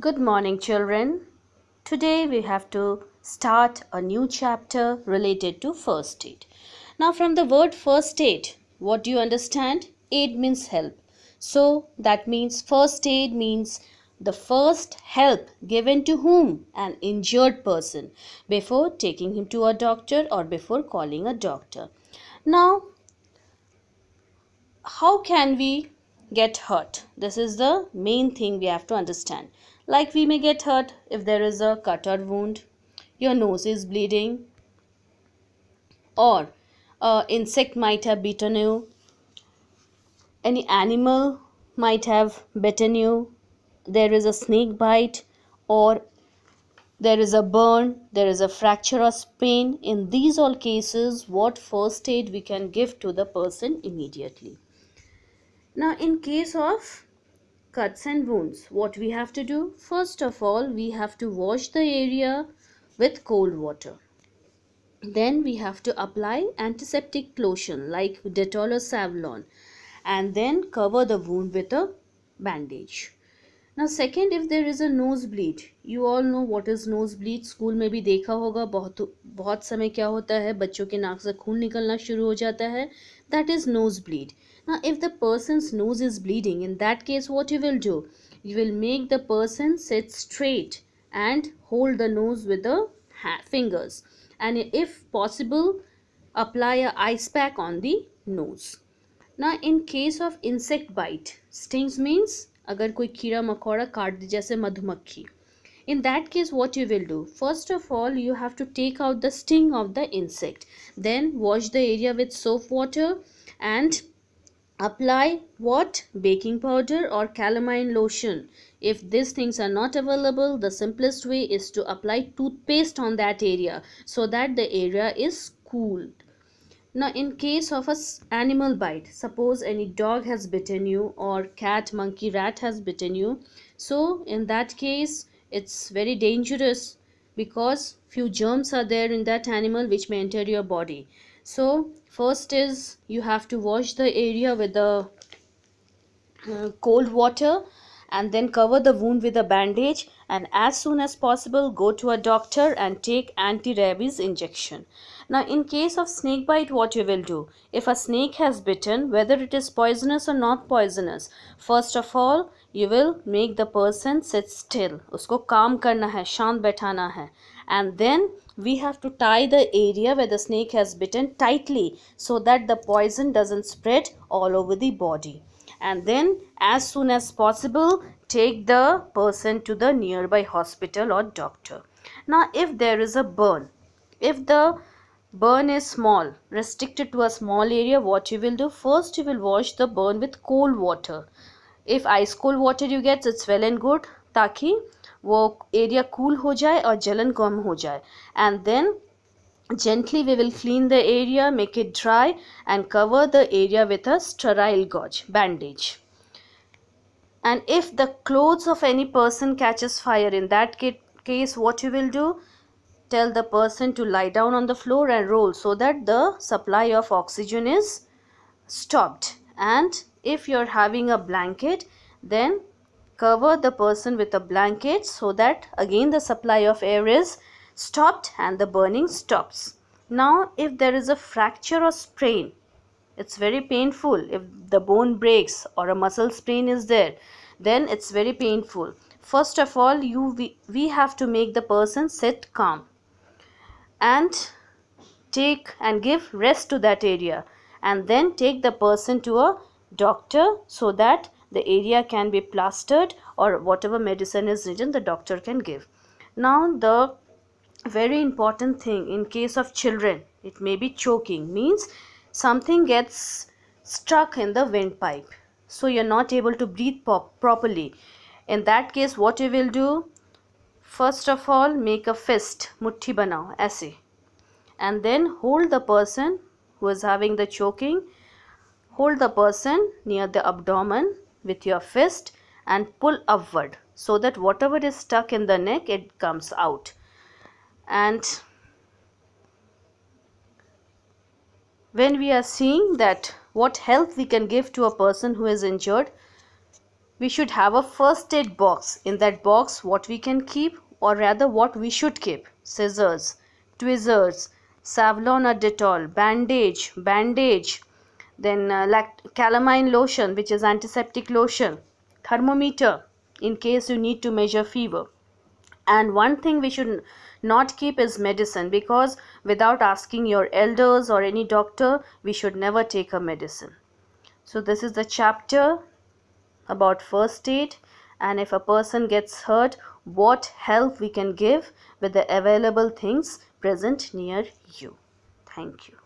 Good morning, children. Today we have to start a new chapter related to first aid. Now, from the word first aid, what do you understand? Aid means help. So, that means first aid means the first help given to whom? An injured person before taking him to a doctor or before calling a doctor. Now, how can we get hurt? This is the main thing we have to understand like we may get hurt if there is a cut or wound, your nose is bleeding, or uh, insect might have bitten you, any animal might have bitten you, there is a snake bite, or there is a burn, there is a fracture or sprain. In these all cases, what first aid we can give to the person immediately. Now, in case of cuts and wounds. What we have to do? First of all, we have to wash the area with cold water. Then we have to apply antiseptic lotion like Dettol or Savlon and then cover the wound with a bandage now second if there is a nosebleed you all know what is nosebleed School में भी देखा होगा बहुत बहुत समय क्या होता है बच्चों के नाक से खून निकलना शुरू हो जाता है that is nosebleed now if the person's nose is bleeding in that case what you will do you will make the person sit straight and hold the nose with the fingers and if possible apply a ice pack on the nose now in case of insect bite stings means अगर कोई कीड़ा मकोड़ा काट दे जैसे in that case what you will do first of all you have to take out the sting of the insect then wash the area with soap water and apply what baking powder or calamine lotion if these things are not available the simplest way is to apply toothpaste on that area so that the area is cooled now in case of a animal bite, suppose any dog has bitten you or cat, monkey, rat has bitten you. So in that case, it's very dangerous because few germs are there in that animal which may enter your body. So first is you have to wash the area with the uh, cold water and then cover the wound with a bandage and as soon as possible go to a doctor and take anti-rabies injection. Now in case of snake bite what you will do? If a snake has bitten whether it is poisonous or not poisonous first of all you will make the person sit still. उसको calm करना है शांत बैठाना है and then we have to tie the area where the snake has bitten tightly so that the poison doesn't spread all over the body and then as soon as possible take the person to the nearby hospital or doctor. Now if there is a burn, if the burn is small, restricted to a small area, what you will do? First you will wash the burn with cold water. If ice cold water you get, it's well and good taki wo area cool ho जाए और jalan कम ho जाए And then. Gently we will clean the area, make it dry and cover the area with a sterile gauze, bandage. And if the clothes of any person catches fire, in that case what you will do? Tell the person to lie down on the floor and roll so that the supply of oxygen is stopped. And if you're having a blanket, then cover the person with a blanket so that again the supply of air is stopped and the burning stops. Now if there is a fracture or sprain, it's very painful. If the bone breaks or a muscle sprain is there, then it's very painful. First of all, you we, we have to make the person sit calm and take and give rest to that area and then take the person to a doctor so that the area can be plastered or whatever medicine is needed the doctor can give now the very important thing in case of children it may be choking means something gets stuck in the windpipe so you're not able to breathe properly in that case what you will do first of all make a fist mutti banao aise and then hold the person who is having the choking hold the person near the abdomen with your fist and pull upward so that whatever is stuck in the neck it comes out and when we are seeing that what help we can give to a person who is injured we should have a first aid box in that box what we can keep or rather what we should keep scissors tweezers savlon or dettol bandage bandage then uh, calamine lotion which is antiseptic lotion thermometer in case you need to measure fever and one thing we should not keep is medicine because without asking your elders or any doctor, we should never take a medicine. So this is the chapter about first aid and if a person gets hurt, what help we can give with the available things present near you. Thank you.